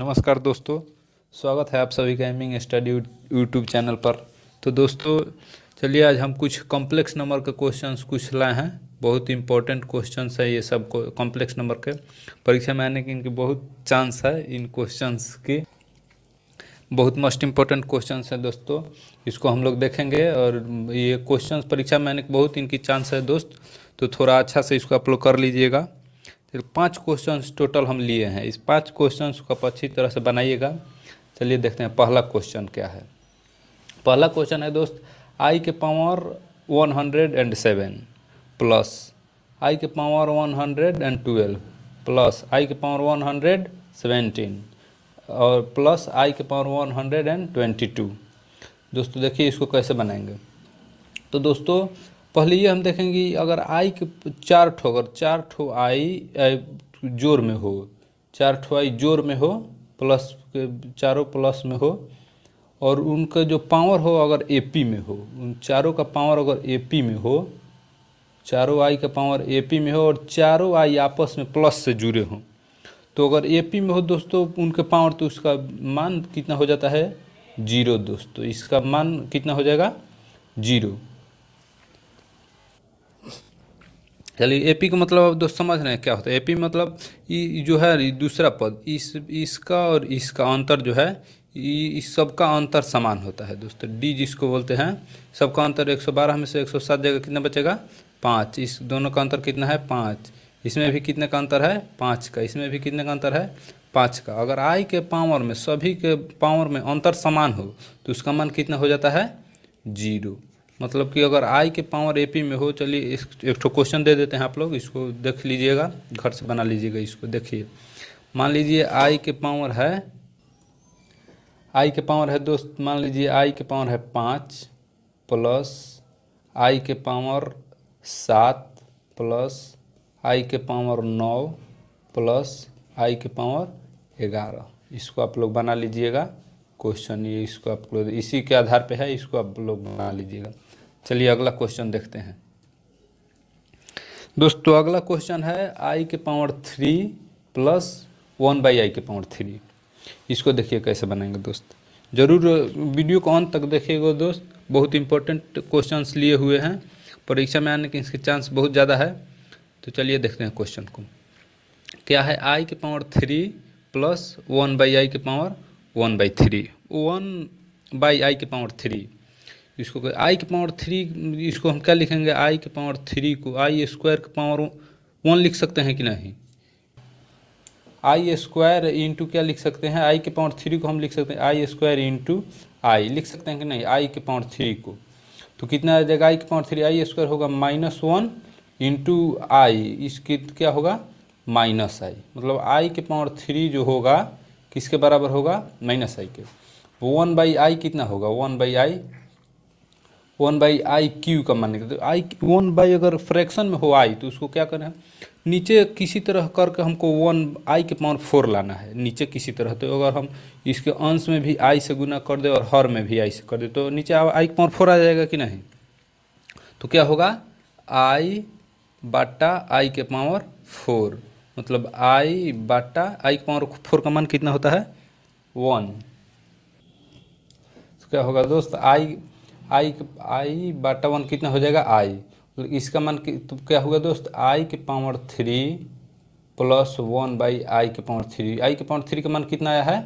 नमस्कार दोस्तों स्वागत है आप सभी का एमिंग स्टडी यूट्यूब चैनल पर तो दोस्तों चलिए आज हम कुछ कॉम्प्लेक्स नंबर के क्वेश्चंस कुछ लाए हैं बहुत इंपॉर्टेंट क्वेश्चंस है ये सब कॉम्प्लेक्स नंबर के परीक्षा में आने की इनकी बहुत चांस है इन क्वेश्चंस की बहुत मोस्ट इम्पोर्टेंट क्वेश्चन है दोस्तों इसको हम लोग देखेंगे और ये क्वेश्चन परीक्षा में आने की बहुत इनकी चांस है दोस्त तो थोड़ा अच्छा से इसको आप लोग कर लीजिएगा फिर पांच क्वेश्चंस टोटल हम लिए हैं इस पांच क्वेश्चंस को आप अच्छी तरह से बनाइएगा चलिए देखते हैं पहला क्वेश्चन क्या है पहला क्वेश्चन है दोस्त आई के power one hundred and seven plus i के power one hundred and twelve plus i के पावर वन हंड्रेड सेवेंटीन और प्लस आई के power one hundred and twenty two दोस्तों देखिए इसको कैसे बनाएंगे तो दोस्तों पहले ये हम देखेंगे अगर आई के चार ठो अगर चार ठो आई जोर में हो चार ठो आई जोर में हो प्लस के चारों प्लस में हो और उनका जो पावर हो अगर एपी में हो उन चारों का पावर अगर एपी में हो चारों आई का पावर एपी में हो और चारों आई आपस में प्लस से जुड़े हों तो अगर एपी में हो दोस्तों उनके पावर तो उसका मान कितना हो जाता है जीरो दोस्तों इसका मान कितना हो जाएगा जीरो चलिए एपी का मतलब आप दोस्त समझ रहे हैं क्या होता है एपी मतलब जो है दूसरा पद इस इसका और इसका अंतर जो है इस सबका अंतर समान होता है दोस्तों डी जिसको बोलते हैं सबका अंतर 112 में से 107 जगह कितना बचेगा पाँच इस दोनों का अंतर कितना है पाँच इसमें भी कितने का अंतर है पाँच का इसमें भी कितने का अंतर है पाँच का अगर आई के पावर में सभी के पावर में अंतर समान हो तो उसका मान कितना हो जाता है जीरो मतलब कि अगर आई के पावर ए पी में हो चलिए एक ठो क्वेश्चन दे देते हैं आप लोग इसको देख लीजिएगा घर से बना लीजिएगा इसको देखिए मान लीजिए आई के पावर है आई के पावर है दोस्त मान लीजिए आई के पावर है पाँच प्लस आई के पावर सात प्लस आई के पावर नौ प्लस आई के पावर ग्यारह इसको आप लोग बना लीजिएगा क्वेश्चन ये इसको आप लोग इसी के आधार पे है इसको आप लोग बना लीजिएगा चलिए अगला क्वेश्चन देखते हैं दोस्तों अगला क्वेश्चन है आई के power three plus one by आई के पावर थ्री इसको देखिए कैसे बनाएंगे दोस्त ज़रूर वीडियो को अंत तक देखिएगा दोस्त बहुत इंपॉर्टेंट क्वेश्चंस लिए हुए हैं परीक्षा में आने के इसके चांस बहुत ज़्यादा है तो चलिए देखते हैं क्वेश्चन को क्या है आई के power three plus one by आई के power one by three one by आई के पावर थ्री इसको आई के पावर थ्री इसको हम क्या लिखेंगे आई के पावर थ्री को आई स्क्वायर के पावर वन लिख सकते हैं कि नहीं आई स्क्वायर इंटू क्या लिख सकते हैं आई के पावर थ्री को हम लिख सकते हैं आई स्क्वायर इंटू आई लिख सकते हैं कि नहीं आई के पावर थ्री को तो कितना आ जाएगा आई के पावर थ्री आई स्क्वायर होगा माइनस वन इंटू आई इसके क्या होगा माइनस आई मतलब आई के पावर थ्री जो होगा किसके बराबर होगा माइनस आई के वन बाई आई कितना होगा one by i one by i cube का मान निकलता तो आई वन बाई अगर फ्रैक्शन में हो आई तो उसको क्या करना है नीचे किसी तरह करके हमको वन आई के पावर फोर लाना है नीचे किसी तरह तो अगर हम इसके अंश में भी आई से गुना कर दे और हर में भी आई से कर दे तो नीचे आई के पावर फोर आ जाएगा कि नहीं तो क्या होगा आई बाटा आई के पावर फोर मतलब आई बाटा आई के पावर फोर का मान कितना होता है वन तो क्या होगा दोस्त आई आई आई बाटा वन कितना हो जाएगा आई तो इसका मान तो क्या होगा दोस्त आई के power three plus one by आई के पावर थ्री आई के पावर थ्री का मान कितना आया है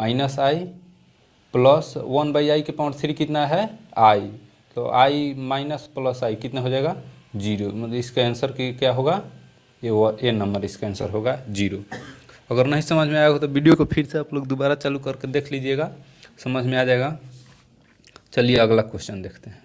minus i plus one by आई के पावर थ्री कितना है आई तो आई माइनस प्लस आई कितना हो जाएगा जीरो मतलब इसका आंसर क्या होगा ये वो ए नंबर इसका आंसर होगा जीरो अगर नहीं समझ में आएगा तो वीडियो को फिर से आप लोग दोबारा चालू करके देख लीजिएगा समझ में आ जाएगा चलिए अगला क्वेश्चन देखते हैं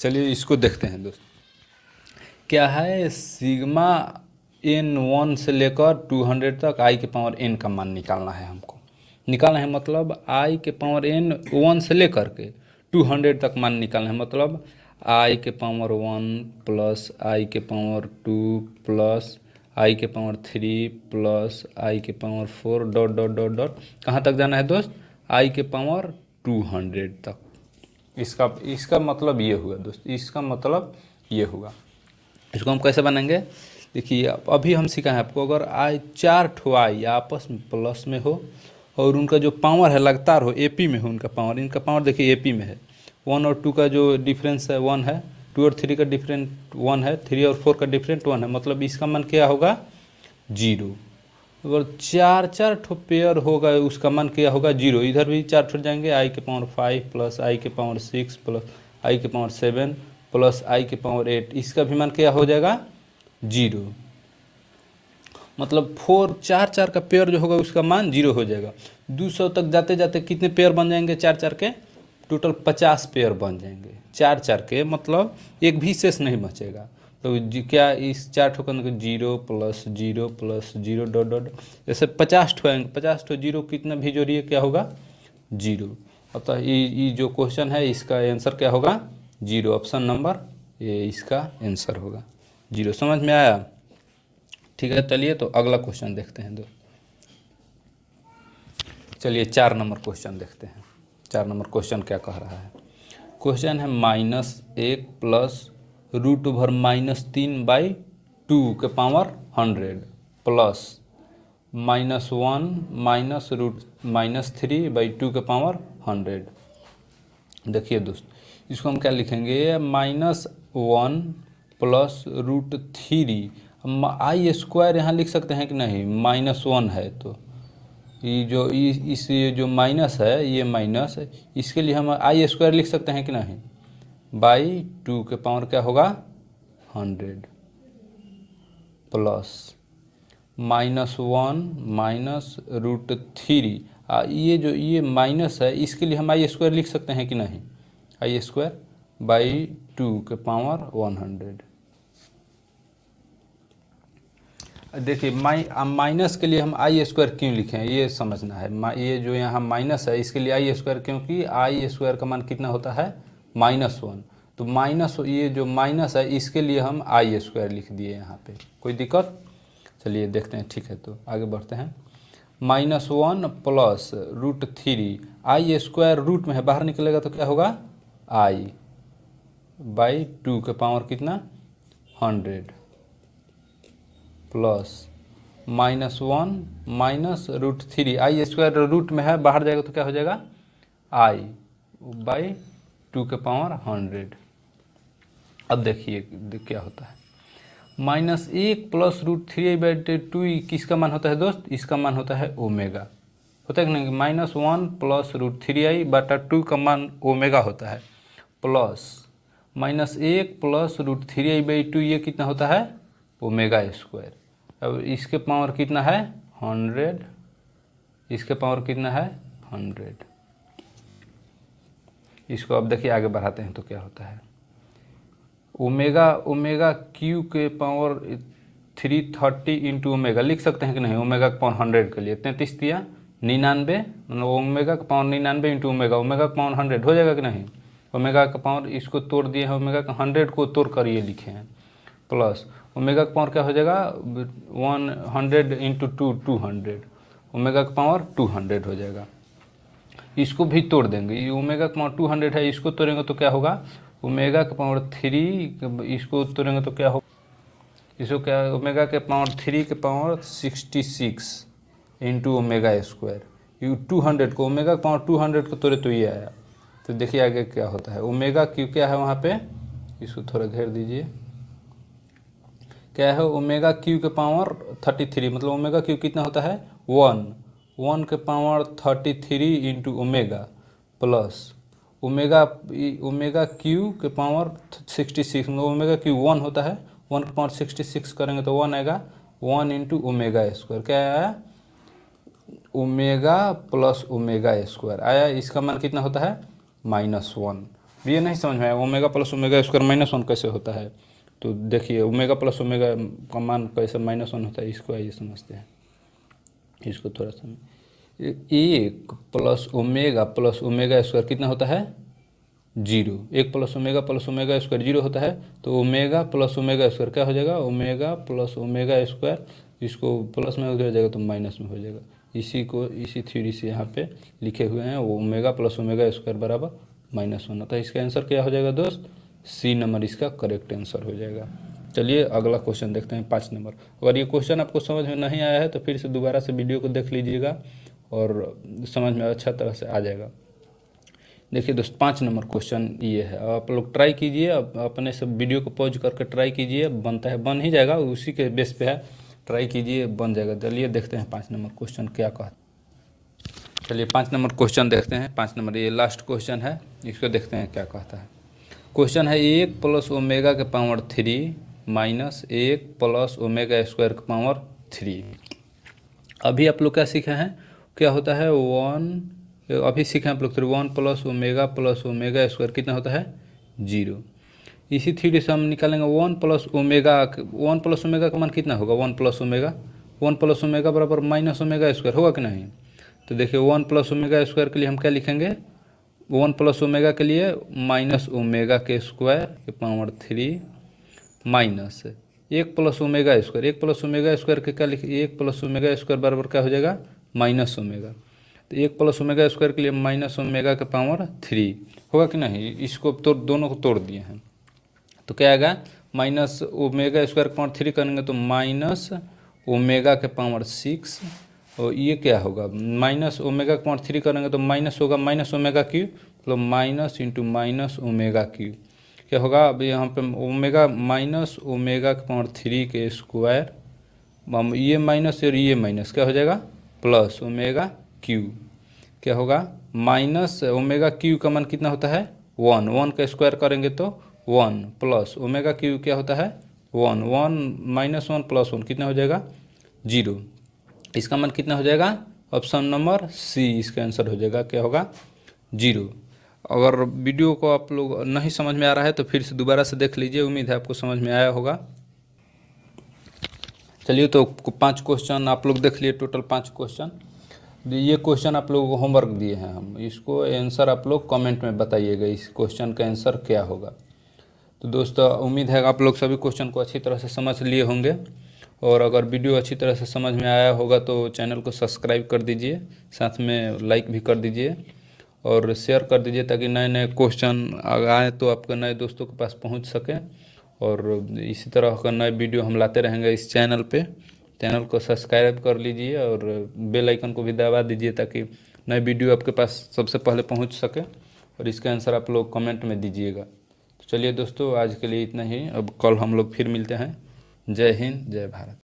चलिए इसको देखते हैं दोस्त क्या है सिग्मा एन वन से लेकर टू हंड्रेड तक आई के पावर एन का मान निकालना है हमको निकालना है मतलब आई के पावर एन वन से लेकर के टू हंड्रेड तक मान निकालना है मतलब आई के पावर वन प्लस आई के पावर टू प्लस आई के पावर थ्री प्लस आई के power four dot dot dot dot कहाँ तक जाना है दोस्त आई के पावर टू हंड्रेड तक इसका इसका मतलब ये हुआ दोस्त इसका मतलब ये हुआ इसको हम कैसे बनाएंगे देखिए अभी हम सिखाएं आपको अगर आई चार ठो आई आपस में प्लस में हो और उनका जो पावर है लगातार हो एपी में हो उनका पावर इनका पावर देखिए एपी में है वन और टू का जो डिफरेंस है वन है टू और थ्री का डिफरेंट वन है थ्री और फोर का डिफरेंट वन है मतलब इसका मन क्या होगा जीरो अगर चार चार ठो पेयर होगा उसका मन क्या होगा जीरो इधर भी चार ठो जाएंगे आई के पावर फाइव प्लस आई के पावर सिक्स प्लस आई के पावर सेवन प्लस आई के पावर एट इसका भी मन क्या हो जाएगा जीरो मतलब फोर चार चार का पेयर जो होगा उसका मान जीरो हो जाएगा दो सौ तक जाते जाते कितने पेयर बन जाएंगे चार चार के टोटल पचास पेयर बन जाएंगे चार चार के मतलब एक भी शेष नहीं बचेगा तो क्या इस चार ठोकन को zero plus zero plus zero dot dot जैसे पचास ठो पचास ठो जीरो कितना भी जोड़िए क्या होगा जीरो अतः तो ये जो क्वेश्चन है इसका आंसर क्या होगा जीरो ऑप्शन नंबर ये इसका आंसर होगा जीरो समझ में आया ठीक है चलिए तो अगला क्वेश्चन देखते हैं दो चलिए चार नंबर क्वेश्चन देखते हैं चार नंबर क्वेश्चन क्या कह रहा है क्वेश्चन है माइनस एक प्लस रूट ओवर माइनस तीन बाई टू के power hundred plus minus one minus root minus three by two के पावर हंड्रेड देखिए दोस्त इसको हम क्या लिखेंगे minus one plus root three i square यहाँ लिख सकते हैं कि नहीं माइनस वन है तो ये जो इस ये जो माइनस है ये माइनस इसके लिए हम आई स्क्वायर लिख सकते हैं कि नहीं बाई टू के पावर क्या होगा hundred plus minus one minus root three आ ये जो ये माइनस है इसके लिए हम आई स्क्वायर लिख सकते हैं कि नहीं आई स्क्वायर बाई टू के पावर वन हंड्रेड देखिए माइ माइनस के लिए हम आई स्क्वायर क्यों लिखें ये समझना है ये जो यहाँ माइनस है इसके लिए आई स्क्वायर क्योंकि आई स्क्वायर का मान कितना होता है माइनस वन तो माइनस ये जो माइनस है इसके लिए हम आई स्क्वायर लिख दिए यहाँ पे कोई दिक्कत चलिए देखते हैं ठीक है तो आगे बढ़ते हैं minus one plus root three i square root में है बाहर निकलेगा तो क्या होगा आई बाई टू के पावर कितना hundred plus minus one minus root three i square root में है बाहर जाएगा तो क्या हो जाएगा आई बाई टू के पावर हंड्रेड अब देखिए क्या होता है माइनस एक plus root three by two किसका मान होता है दोस्त इसका मान होता है ओमेगा होता है कि नहीं minus one plus root three i बाटा टू का मान ओमेगा होता है प्लस माइनस एक plus root three i by two ये कितना होता है ओमेगा स्क्वायर अब इसके पावर कितना है हंड्रेड इसके पावर कितना है हंड्रेड इसको अब देखिए आगे बढ़ाते हैं तो क्या होता है ओमेगा ओमेगा क्यू के power three thirty into omega लिख सकते हैं कि नहीं ओमेगा का पावर हंड्रेड के लिए तैंतीस दिया निन्यानवे मतलब ओमेगा का पावर निन्यानवे into omega omega power hundred हो जाएगा कि नहीं ओमेगा का पावर इसको तोड़ दिए हैं ओमेगा का हंड्रेड को तोड़ कर ये लिखे हैं प्लस ओमेगा का पावर क्या हो जाएगा one hundred into two two hundred omega का पावर टू हंड्रेड हो जाएगा इसको भी तोड़ देंगे ये ओमेगा का पावर टू हंड्रेड है इसको तोड़ेंगे तो क्या होगा ओमेगा का पावर थ्री इसको तोड़ेंगे तो क्या होगा इसको क्या ओमेगा के पावर थ्री के power sixty six into omega square यू टू हंड्रेड को ओमेगा का पावर टू हंड्रेड को तोड़े तो ये आया तो देखिए आगे क्या होता है ओमेगा क्यू क्या है वहाँ पे इसको थोड़ा घेर दीजिए क्या है ओमेगा क्यू के पावर थर्टी थ्री मतलब ओमेगा क्यू कितना होता है वन वन के power thirty three into omega plus omega omega cube के पावर सिक्सटी सिक्स मतलब ओमेगा क्यू वन होता है वन के पावर सिक्सटी सिक्स करेंगे तो वन आएगा वन इंटू ओमेगा स्क्वायर क्या आया ओमेगा प्लस ओमेगा स्क्वायर आया इसका मान कितना होता है माइनस वन ये नहीं समझ में आया omega plus omega square minus one कैसे होता है तो देखिए ओमेगा प्लस ओमेगा का मान कैसे माइनस वन होता है इसको आइए समझते हैं इसको थोड़ा सा एक plus omega plus omega square कितना होता है जीरो एक plus omega plus omega square zero होता है तो ओमेगा प्लस ओमेगा स्क्वायर क्या हो जाएगा ओमेगा प्लस ओमेगा स्क्वायर इसको प्लस में उधर जाएगा तो माइनस में हो जाएगा इसी को इसी थ्योरी से यहाँ पे लिखे हुए हैं वो ओमेगा प्लस ओमेगा स्क्वायर बराबर माइनस वन होता है इसका आंसर क्या हो जाएगा दोस्त सी नंबर इसका करेक्ट आंसर हो जाएगा चलिए अगला क्वेश्चन देखते हैं पाँच नंबर अगर ये क्वेश्चन आपको समझ में नहीं आया है तो फिर से दोबारा से वीडियो को देख लीजिएगा और समझ में अच्छा तरह से आ जाएगा देखिए दोस्त पाँच नंबर क्वेश्चन ये है आप लोग ट्राई कीजिए अपने सब वीडियो को पॉज करके ट्राई कीजिए बनता है बन ही जाएगा उसी के बेस पे है ट्राई कीजिए बन जाएगा चलिए देखते हैं पाँच नंबर क्वेश्चन क्या कह चलिए पाँच नंबर क्वेश्चन देखते हैं पाँच नंबर ये लास्ट क्वेश्चन है इसको देखते हैं क्या कहता है क्वेश्चन है एक प्लस ओमेगा के पावर थ्री माइनस एक प्लस ओमेगा स्क्वायर का पावर थ्री अभी आप लोग क्या सीखे हैं क्या होता है वन अभी सीखे आप लोग थ्री तो one plus omega plus omega square कितना होता है जीरो इसी थ्री से हम निकालेंगे one plus omega one plus omega का मान कितना होगा one plus omega one plus omega बराबर माइनस ओमेगा स्क्वायर होगा कि नहीं तो देखिए वन प्लस ओमेगा स्क्वायर के लिए हम क्या लिखेंगे वन प्लस ओमेगा के लिए माइनस ओमेगा के स्क्वायर के पावर थ्री माइनस एक प्लस ओमेगा स्क्वायर एक प्लस ओमेगा स्क्वायर के क्या लिखे एक प्लस ओमेगा स्क्वायर बराबर क्या हो जाएगा माइनस ओमेगा तो एक प्लस ओमेगा स्क्वायर के लिए माइनस ओमेगा का पावर थ्री होगा कि नहीं इसको तो दोनों को तोड़ दिए हैं तो क्या आएगा minus omega square power three करेंगे तो माइनस ओमेगा के पावर सिक्स और ये क्या होगा माइनस ओमेगा का पावर थ्री करेंगे तो माइनस होगा माइनस ओमेगा क्यू मतलब minus into minus omega cube क्या होगा अब यहाँ पे ओमेगा माइनस ओमेगा के पावर थ्री के स्क्वायर ये माइनस और ये माइनस क्या हो जाएगा प्लस ओमेगा क्यू क्या होगा माइनस ओमेगा क्यू का मान कितना होता है वन वन का स्क्वायर करेंगे तो वन प्लस ओमेगा क्यू क्या होता है one one minus one plus one कितना हो जाएगा जीरो इसका मान कितना हो जाएगा ऑप्शन नंबर सी इसका आंसर हो जाएगा क्या होगा जीरो अगर वीडियो को आप लोग नहीं समझ में आ रहा है तो फिर से दोबारा से देख लीजिए उम्मीद है आपको समझ में आया होगा चलिए तो पांच क्वेश्चन आप लोग देख लिए टोटल पांच क्वेश्चन तो ये क्वेश्चन आप लोगों को होमवर्क दिए हैं हम इसको आंसर आप लोग कमेंट में बताइएगा इस क्वेश्चन का आंसर क्या होगा तो दोस्तों उम्मीद है आप लोग सभी क्वेश्चन को अच्छी तरह से समझ लिए होंगे और अगर वीडियो अच्छी तरह से समझ में आया होगा तो चैनल को सब्सक्राइब कर दीजिए साथ में लाइक भी कर दीजिए और शेयर कर दीजिए ताकि नए नए क्वेश्चन आए तो आपके नए दोस्तों के पास पहुंच सकें और इसी तरह का नए वीडियो हम लाते रहेंगे इस चैनल पे चैनल को सब्सक्राइब कर लीजिए और बेल आइकन को भी दबा दीजिए ताकि नए वीडियो आपके पास सबसे पहले पहुंच सके और इसका आंसर आप लोग कमेंट में दीजिएगा तो चलिए दोस्तों आज के लिए इतना ही अब कल हम लोग फिर मिलते हैं जय हिंद जय भारत